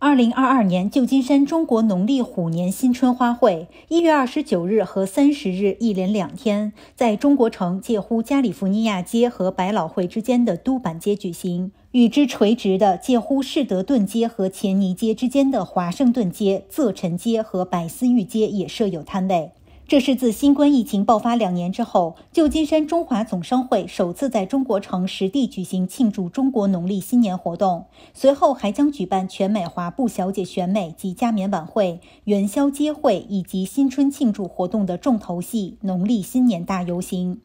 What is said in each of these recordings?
二零二二年旧金山中国农历虎年新春花卉，一月二十九日和三十日一连两天，在中国城介乎加利福尼亚街和百老汇之间的督板街举行。与之垂直的介乎士德顿街和前尼街之间的华盛顿街、泽臣街和百思域街也设有摊位。这是自新冠疫情爆发两年之后，旧金山中华总商会首次在中国城实地举行庆祝中国农历新年活动。随后还将举办全美华埠小姐选美及加冕晚会、元宵节会以及新春庆祝活动的重头戏——农历新年大游行。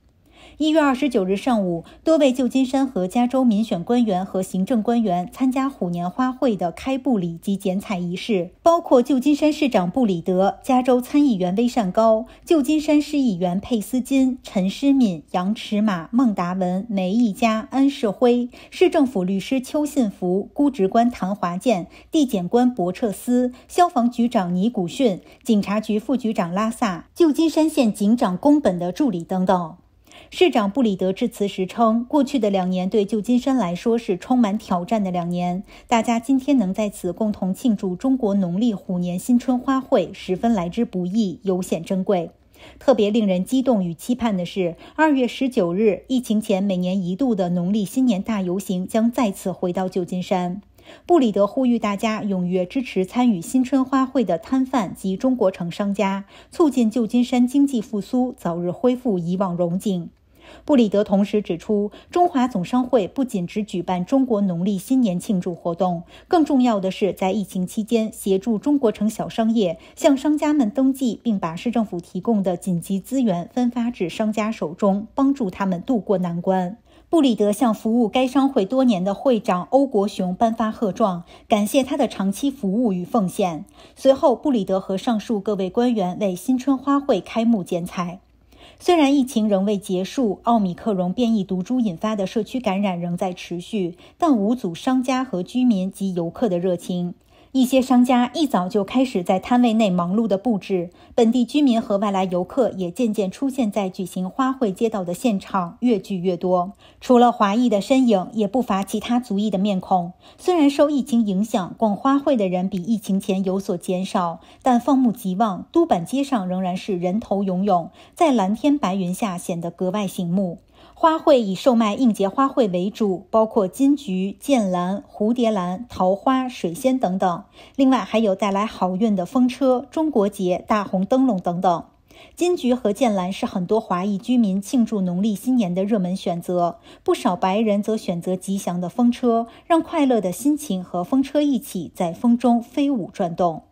一月二十九日上午，多位旧金山和加州民选官员和行政官员参加虎年花卉的开布礼及剪彩仪式，包括旧金山市长布里德、加州参议员威善高、旧金山市议员佩斯金、陈诗敏、杨驰马、孟达文、梅一家、安世辉、市政府律师邱信福、估值官唐华健、地检官博彻斯、消防局长尼古逊、警察局副局长拉萨、旧金山县警长宫本的助理等等。市长布里德致辞时称，过去的两年对旧金山来说是充满挑战的两年。大家今天能在此共同庆祝中国农历虎年新春花卉，十分来之不易，尤显珍贵。特别令人激动与期盼的是，二月十九日，疫情前每年一度的农历新年大游行将再次回到旧金山。布里德呼吁大家踊跃支持参与新春花卉的摊贩及中国城商家，促进旧金山经济复苏，早日恢复以往荣景。布里德同时指出，中华总商会不仅只举办中国农历新年庆祝活动，更重要的是在疫情期间协助中国城小商业向商家们登记，并把市政府提供的紧急资源分发至商家手中，帮助他们度过难关。布里德向服务该商会多年的会长欧国雄颁发贺状，感谢他的长期服务与奉献。随后，布里德和上述各位官员为新春花卉开幕剪彩。虽然疫情仍未结束，奥米克戎变异毒株引发的社区感染仍在持续，但无阻商家和居民及游客的热情。一些商家一早就开始在摊位内忙碌的布置，本地居民和外来游客也渐渐出现在举行花卉街道的现场，越聚越多。除了华裔的身影，也不乏其他族裔的面孔。虽然受疫情影响，逛花卉的人比疫情前有所减少，但放目即望，都板街上仍然是人头涌涌，在蓝天白云下显得格外醒目。花卉以售卖应节花卉为主，包括金桔、剑兰、蝴蝶兰、桃花、水仙等等。另外还有带来好运的风车、中国节、大红灯笼等等。金桔和剑兰是很多华裔居民庆祝农历新年的热门选择，不少白人则选择吉祥的风车，让快乐的心情和风车一起在风中飞舞转动。